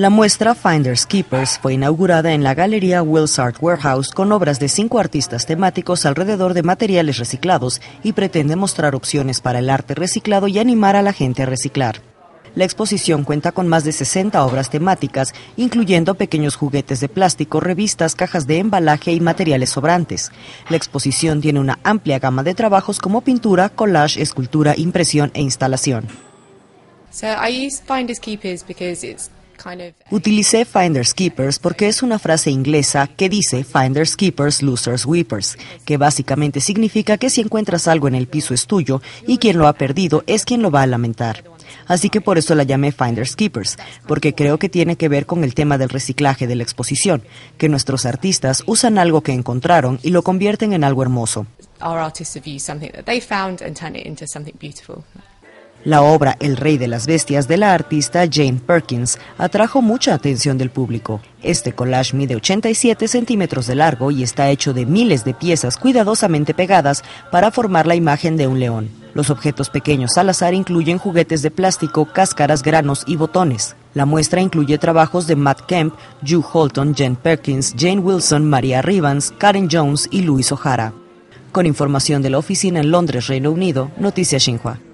La muestra Finders Keepers fue inaugurada en la galería Wills Art Warehouse con obras de cinco artistas temáticos alrededor de materiales reciclados y pretende mostrar opciones para el arte reciclado y animar a la gente a reciclar. La exposición cuenta con más de 60 obras temáticas, incluyendo pequeños juguetes de plástico, revistas, cajas de embalaje y materiales sobrantes. La exposición tiene una amplia gama de trabajos como pintura, collage, escultura, impresión e instalación. Finders Keepers Utilicé Finders Keepers porque es una frase inglesa que dice Finders Keepers, Losers Weepers, que básicamente significa que si encuentras algo en el piso es tuyo y quien lo ha perdido es quien lo va a lamentar. Así que por eso la llamé Finders Keepers, porque creo que tiene que ver con el tema del reciclaje de la exposición, que nuestros artistas usan algo que encontraron y lo convierten en algo hermoso. La obra El Rey de las Bestias de la artista Jane Perkins atrajo mucha atención del público. Este collage mide 87 centímetros de largo y está hecho de miles de piezas cuidadosamente pegadas para formar la imagen de un león. Los objetos pequeños al azar incluyen juguetes de plástico, cáscaras, granos y botones. La muestra incluye trabajos de Matt Kemp, Hugh Holton, Jane Perkins, Jane Wilson, Maria Rivans, Karen Jones y Luis O'Hara. Con información de la oficina en Londres, Reino Unido, Noticias Xinhua.